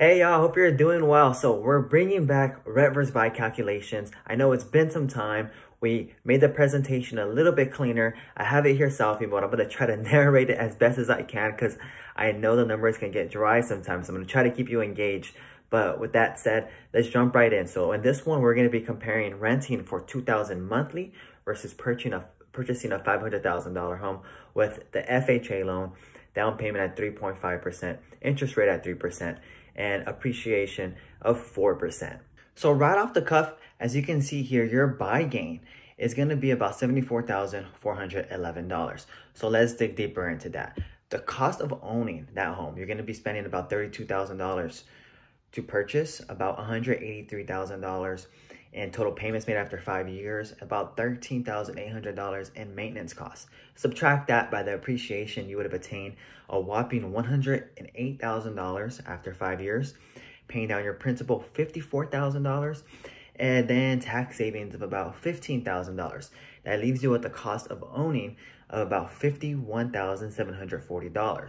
Hey y'all, hope you're doing well. So we're bringing back reverse by calculations. I know it's been some time. We made the presentation a little bit cleaner. I have it here selfie but I'm gonna try to narrate it as best as I can because I know the numbers can get dry sometimes. So I'm gonna try to keep you engaged. But with that said, let's jump right in. So in this one, we're gonna be comparing renting for 2000 monthly versus purchasing a, purchasing a $500,000 home with the FHA loan, down payment at 3.5%, interest rate at 3% and appreciation of 4%. So right off the cuff, as you can see here, your buy gain is going to be about $74,411. So let's dig deeper into that. The cost of owning that home, you're going to be spending about $32,000 to purchase, about $183,000 and total payments made after five years, about $13,800 in maintenance costs. Subtract that by the appreciation you would have attained a whopping $108,000 after five years, paying down your principal $54,000, and then tax savings of about $15,000. That leaves you with the cost of owning of about $51,740.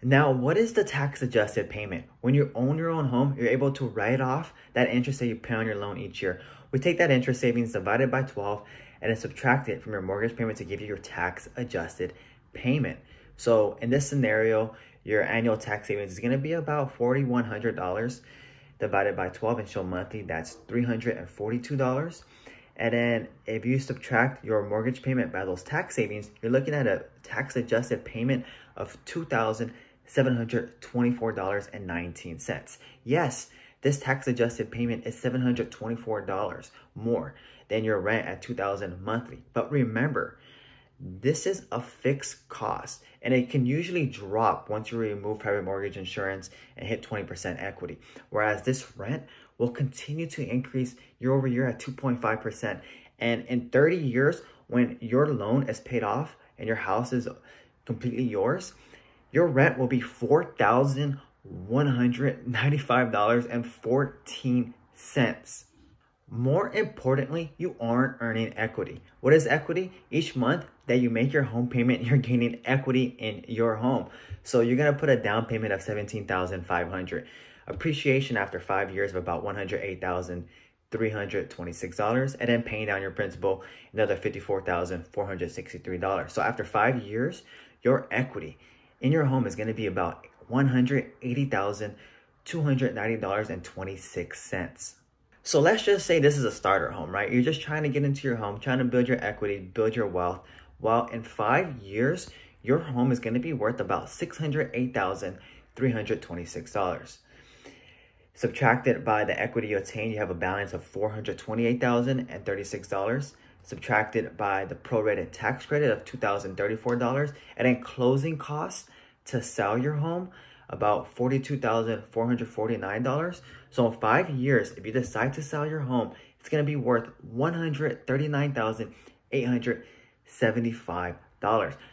Now, what is the tax adjusted payment? When you own your own home, you're able to write off that interest that you pay on your loan each year. We take that interest savings divided by 12 and then subtract it from your mortgage payment to give you your tax adjusted payment. So in this scenario, your annual tax savings is gonna be about $4,100 divided by 12 and show monthly, that's $342. And then if you subtract your mortgage payment by those tax savings, you're looking at a tax adjusted payment of 2000 $724.19. Yes, this tax-adjusted payment is $724 more than your rent at $2,000 monthly. But remember, this is a fixed cost and it can usually drop once you remove private mortgage insurance and hit 20% equity. Whereas this rent will continue to increase year over year at 2.5%. And in 30 years, when your loan is paid off and your house is completely yours, your rent will be $4,195.14. More importantly, you aren't earning equity. What is equity? Each month that you make your home payment, you're gaining equity in your home. So you're going to put a down payment of 17500 Appreciation after five years of about 108000 $326 and then paying down your principal another $54,463. So after five years, your equity in your home is going to be about $180,290.26. So let's just say this is a starter home, right? You're just trying to get into your home, trying to build your equity, build your wealth. Well, in five years, your home is going to be worth about $608,326. Subtracted by the equity you attain, you have a balance of $428,036 subtracted by the prorated tax credit of $2,034, and then closing costs to sell your home, about $42,449. So in five years, if you decide to sell your home, it's going to be worth $139,875.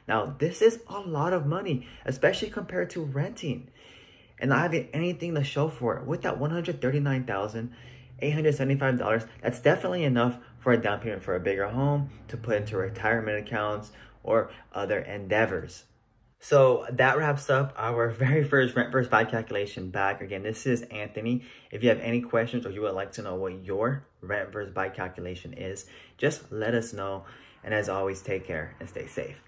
Now, this is a lot of money, especially compared to renting and not having anything to show for it. With that $139,000, $875, that's definitely enough for a down payment for a bigger home to put into retirement accounts or other endeavors. So that wraps up our very first rent versus buy calculation back. Again, this is Anthony. If you have any questions or you would like to know what your rent versus buy calculation is, just let us know. And as always, take care and stay safe.